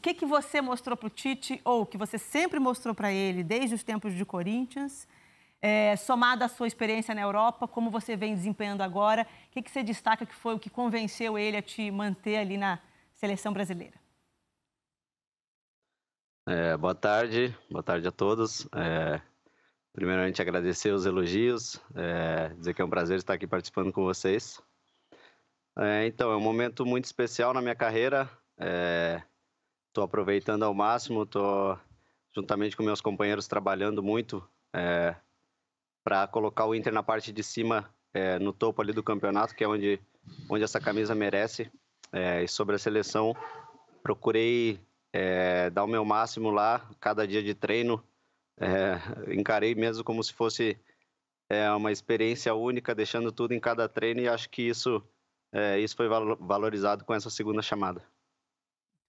que, que você mostrou para o Tite, ou que você sempre mostrou para ele desde os tempos de Corinthians, é, somado à sua experiência na Europa, como você vem desempenhando agora, o que, que você destaca que foi o que convenceu ele a te manter ali na seleção brasileira? É, boa tarde, boa tarde a todos. É, primeiramente, agradecer os elogios, é, dizer que é um prazer estar aqui participando com vocês. É, então, é um momento muito especial na minha carreira. É, Estou aproveitando ao máximo, estou juntamente com meus companheiros trabalhando muito é, para colocar o Inter na parte de cima, é, no topo ali do campeonato, que é onde, onde essa camisa merece. É, e sobre a seleção, procurei é, dar o meu máximo lá, cada dia de treino. É, encarei mesmo como se fosse é, uma experiência única, deixando tudo em cada treino, e acho que isso, isso foi valorizado com essa segunda chamada.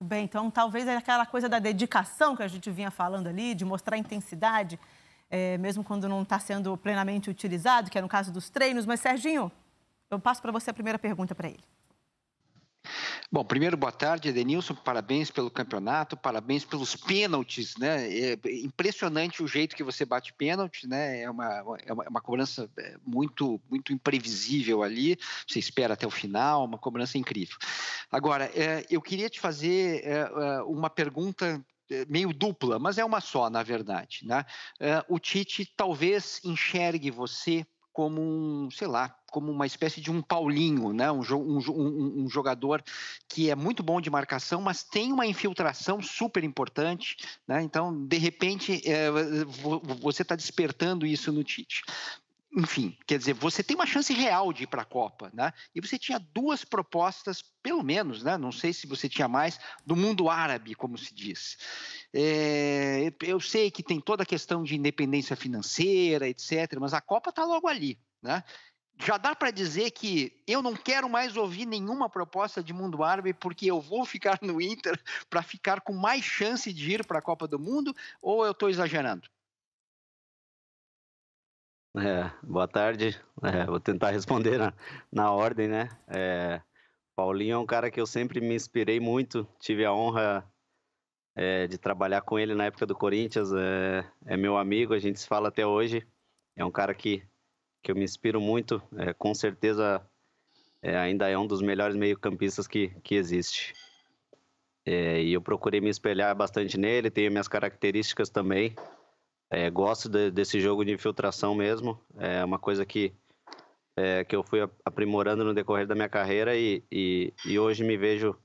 Bem, então talvez é aquela coisa da dedicação que a gente vinha falando ali, de mostrar intensidade, é, mesmo quando não está sendo plenamente utilizado, que é no caso dos treinos. Mas, Serginho, eu passo para você a primeira pergunta para ele. Bom, primeiro, boa tarde, Edenilson. Parabéns pelo campeonato, parabéns pelos pênaltis, né? É impressionante o jeito que você bate pênalti, né? É uma, é uma, é uma cobrança é, muito, muito imprevisível ali. Você espera até o final, uma cobrança incrível. Agora, é, eu queria te fazer é, uma pergunta meio dupla, mas é uma só, na verdade. Né? o Tite talvez enxergue você como um, sei lá, como uma espécie de um Paulinho, né? Um, um, um, jogador que é muito bom de marcação, mas tem uma infiltração super importante. Né? Então, de repente, é, você está despertando isso no Tite enfim, quer dizer, você tem uma chance real de ir para a Copa, né? E você tinha duas propostas, pelo menos, né? Não sei se você tinha mais, do mundo árabe, como se diz. É, eu sei que tem toda a questão de independência financeira, etc., mas a Copa está logo ali, né? já dá para dizer que eu não quero mais ouvir nenhuma proposta de mundo árabe porque eu vou ficar no Inter para ficar com mais chance de ir para a Copa do Mundo ou eu estou exagerando? É, boa tarde. É, vou tentar responder na, na ordem, né? É, Paulinho é um cara que eu sempre me inspirei muito. Tive a honra é, de trabalhar com ele na época do Corinthians. É, é meu amigo, a gente se fala até hoje. É um cara que que eu me inspiro muito. É, com certeza é, ainda é um dos melhores meio-campistas que, que existe. É, e eu procurei me espelhar bastante nele, tenho minhas características também. É, gosto de, desse jogo de infiltração mesmo. É uma coisa que, é, que eu fui aprimorando no decorrer da minha carreira e, e, e hoje me vejo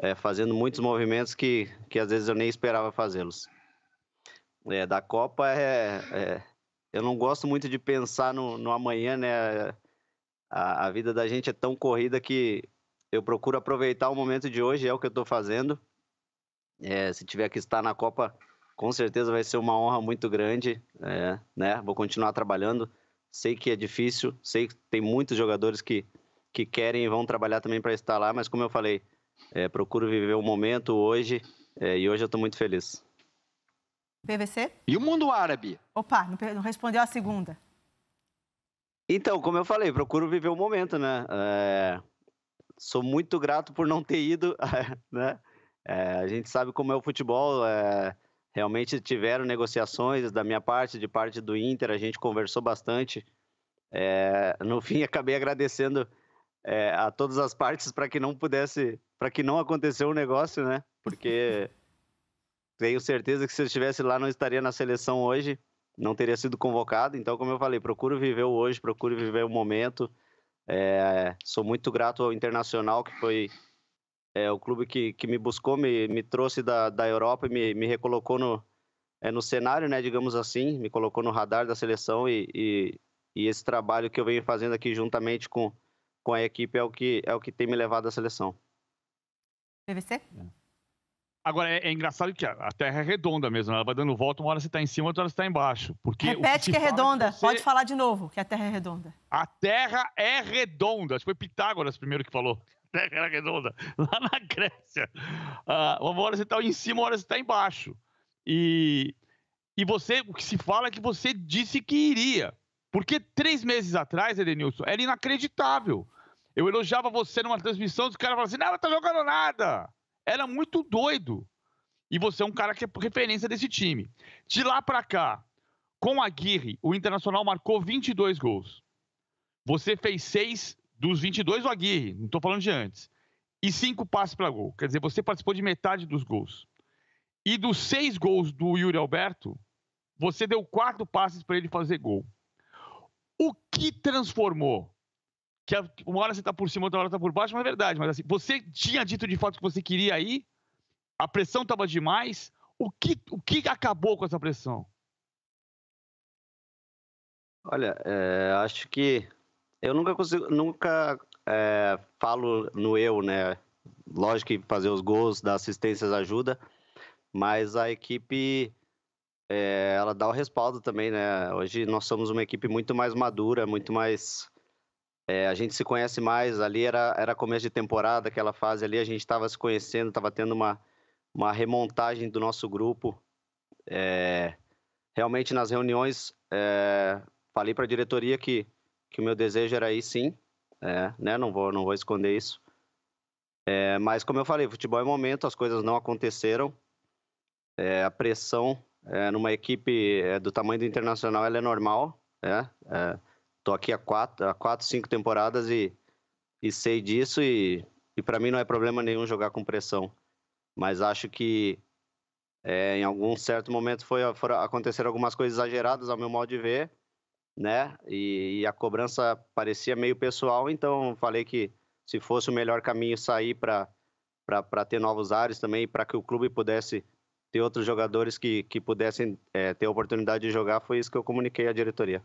é, fazendo muitos movimentos que, que às vezes eu nem esperava fazê-los. da Copa é, eu não gosto muito de pensar no, no amanhã, né? A, a, vida da gente é tão corrida que eu procuro aproveitar o momento de hoje, é o que eu estou fazendo. É, se tiver que estar na Copa, com certeza vai ser uma honra muito grande, é, né? Vou continuar trabalhando. Sei que é difícil, sei que tem muitos jogadores que, que querem e vão trabalhar também para estar lá, mas como eu falei, é, procuro viver o momento hoje é, e hoje eu estou muito feliz. PVC? E o mundo árabe? Opa, não respondeu a segunda. Então, como eu falei, procuro viver o momento, né? É... Sou muito grato por não ter ido, né? É... A gente sabe como é o futebol. É... Realmente tiveram negociações da minha parte, de parte do Inter, a gente conversou bastante. É, no fim, acabei agradecendo é, a todas as partes para que não pudesse, para que não aconteceu o um negócio, né? Porque tenho certeza que se eu estivesse lá, não estaria na seleção hoje, não teria sido convocado. Então, como eu falei, procuro viver o hoje, procuro viver o momento. É, sou muito grato ao Internacional, que foi é, o clube que, que me buscou, me, me trouxe da, da Europa e me, me recolocou no, é, no cenário, né, digamos assim, me colocou no radar da seleção e, e, e, esse trabalho que eu venho fazendo aqui juntamente com, com a equipe é o que, é o que tem me levado à seleção. PVC? É. Agora, é, é, engraçado que a, Terra é redonda mesmo, ela vai dando volta, uma hora você está em cima, outra hora você está embaixo. Porque Repete que, que, é redonda, você... pode falar de novo que a Terra é redonda. A Terra é redonda, acho que foi Pitágoras primeiro que falou. A Terra era redonda, lá na Grécia. Uh, uma hora você está em cima, uma hora você está embaixo. E, e você, o que se fala é que você disse que iria. Porque três meses atrás, Edenilson, era inacreditável. Eu elogiava você numa transmissão, os caras falavam assim, não, ela tá jogando nada era muito doido. E você é um cara que é referência desse time. De lá para cá, com a Aguirre, o Internacional marcou 22 gols. Você fez 6 dos 22 o Aguirre, não estou falando de antes. E 5 passes para gol. Quer dizer, você participou de metade dos gols. E dos 6 gols do Yuri Alberto, você deu 4 passes para ele fazer gol. O que transformou que uma hora você tá por cima, outra hora tá por baixo, mas é verdade. Mas assim, você tinha dito de fato que você queria ir, a pressão tava demais. O que, o que acabou com essa pressão? Olha, é, acho que eu nunca consigo, nunca é, falo no eu, né? Lógico que fazer os gols, dar assistências ajuda, mas a equipe é, ela dá o respaldo também, né? Hoje nós somos uma equipe muito mais madura, muito mais é, a gente se conhece mais ali, era, era começo de temporada, aquela fase ali, a gente estava se conhecendo, estava tendo uma, uma remontagem do nosso grupo. É, realmente nas reuniões, é, falei para a diretoria que, que o meu desejo era ir sim, é, né? não, vou, não vou esconder isso. É, mas como eu falei, futebol é momento, as coisas não aconteceram. É, a pressão numa equipe do tamanho do Internacional é normal, né, é Tô aqui há quatro, há quatro cinco temporadas e, e sei disso e, e para mim não é problema nenhum jogar com pressão. Mas acho que é, em algum certo momento foi, acontecer algumas coisas exageradas ao meu modo de ver, né? E, e a cobrança parecia meio pessoal, então falei que se fosse o melhor caminho sair para para ter novos ares também, para que o clube pudesse ter outros jogadores que, que pudessem é, ter a oportunidade de jogar, foi isso que eu comuniquei à diretoria.